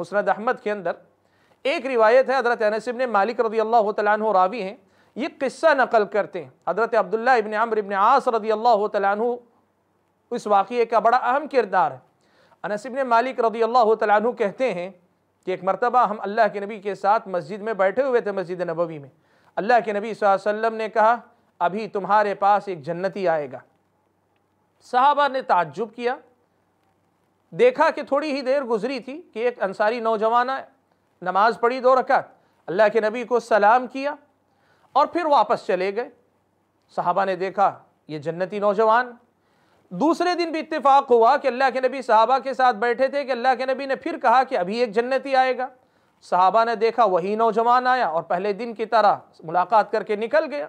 मुसरद अहमद के अंदर एक रिवायत है हज़रत अनसब ने मालिक रदी अल्लाह तैन रावी हैं ये किस्सा नकल करते हैं हज़रत अब्दुल्ला इबन अम्र इबन आस रदी अल्लाह तैन इस वाक़े का बड़ा अहम किरदार है अनसिब ने मालिक रदी अल्लाह तु कहते हैं कि एक मरतबा हम अल्लाह के नबी के साथ मस्जिद में बैठे हुए थे मस्जिद नबवी में अल्लाह के नबी वसम ने कहा अभी तुम्हारे पास एक जन्नती आएगा साहबा ने ताजुब किया देखा कि थोड़ी ही देर गुजरी थी कि एक अंसारी नौजवान आए नमाज पढ़ी दो रक़त अल्लाह के नबी को सलाम किया और फिर वापस चले गए साहबा ने देखा ये जन्नती नौजवान दूसरे दिन भी इतफाक़ हुआ कि अल्लाह के नबी साहबा के साथ बैठे थे कि अल्लाह के नबी ने फिर कहा कि अभी एक जन्नती आएगा साहबा ने देखा वही नौजवान आया और पहले दिन की तरह मुलाकात करके निकल गया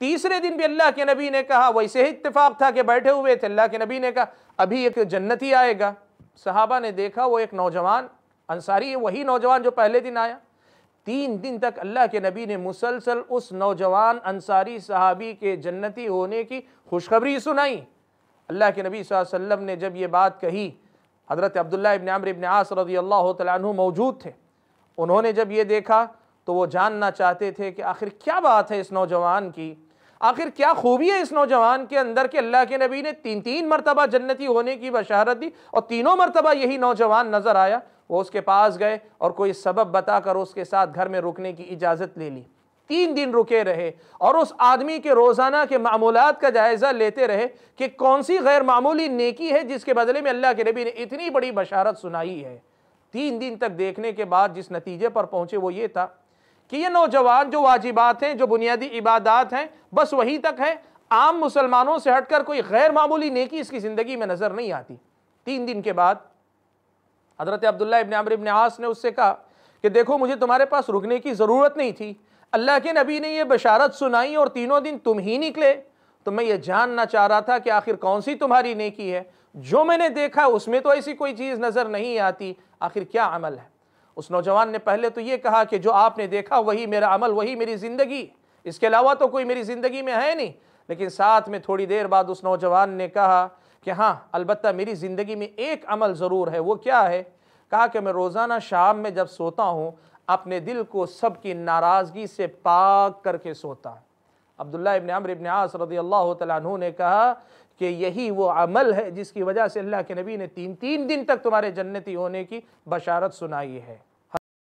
तीसरे दिन भी अल्लाह के नबी ने कहा वैसे ही इतफ़ाक़ था कि बैठे हुए थे अल्लाह के नबी ने कहा अभी एक ही आएगा साहबा ने देखा वो एक नौजवान अंसारी है वही नौजवान जो पहले दिन आया तीन दिन तक अल्लाह के नबी ने मुसलसल उस नौजवान अंसारी सहाबी के जन्नती होने की खुशखबरी सुनाई अल्लाह के नबी वसल्लम ने जब ये बात कही हज़रत अब्दुल्ला इबन आमर इबन आस रदी अल्लाह तु मौजूद थे उन्होंने जब ये देखा तो वो जानना चाहते थे कि आखिर क्या बात है इस नौजवान की आखिर क्या खूबी है इस नौजवान के अंदर कि अल्लाह के नबी ने तीन तीन मरतबा जन्नती होने की बशारत दी और तीनों मरतबा यही नौजवान नज़र आया वो उसके पास गए और कोई सबब बताकर उसके साथ घर में रुकने की इजाज़त ले ली तीन दिन रुके रहे और उस आदमी के रोज़ाना के मामूलत का जायज़ा लेते रहे कि कौन सी गैर मामूली नेकी है जिसके बदले में अल्लाह के नबी ने इतनी बड़ी बशारत सुनाई है तीन दिन तक देखने के बाद जिस नतीजे पर पहुँचे वो ये था कि ये नौजवान जो वाजिबात हैं जो बुनियादी इबादात हैं बस वहीं तक है आम मुसलमानों से हटकर कोई गैर मामूली नेकी इसकी ज़िंदगी में नज़र नहीं आती तीन दिन के बाद हज़रत अब्दुल्ला इबन अमर इबन आस ने उससे कहा कि देखो मुझे तुम्हारे पास रुकने की ज़रूरत नहीं थी अल्लाह के नबी ने यह बशारत सुनाई और तीनों दिन तुम ही निकले तो मैं ये जानना चाह रहा था कि आखिर कौन सी तुम्हारी नेकी है जो मैंने देखा उसमें तो ऐसी कोई चीज़ नज़र नहीं आती आखिर क्या अमल है उस नौजवान ने पहले तो ये कहा कि जो आपने देखा वही मेरा अमल वही मेरी ज़िंदगी इसके अलावा तो कोई मेरी ज़िंदगी में है नहीं लेकिन साथ में थोड़ी देर बाद उस नौजवान ने कहा कि हाँ अलबत् मेरी ज़िंदगी में एक अमल ज़रूर है वो क्या है कहा कि मैं रोज़ाना शाम में जब सोता हूँ अपने दिल को सबकी नाराज़गी से पाक करके सोता अब्दुल्ला इबन अमर इबन आस रदी अल्लाह तु ने कहा कि यही वो अमल है जिसकी वजह से अल्लाह के नबी ने तीन तीन दिन तक तुम्हारे जन्नती होने की बशारत सुनाई है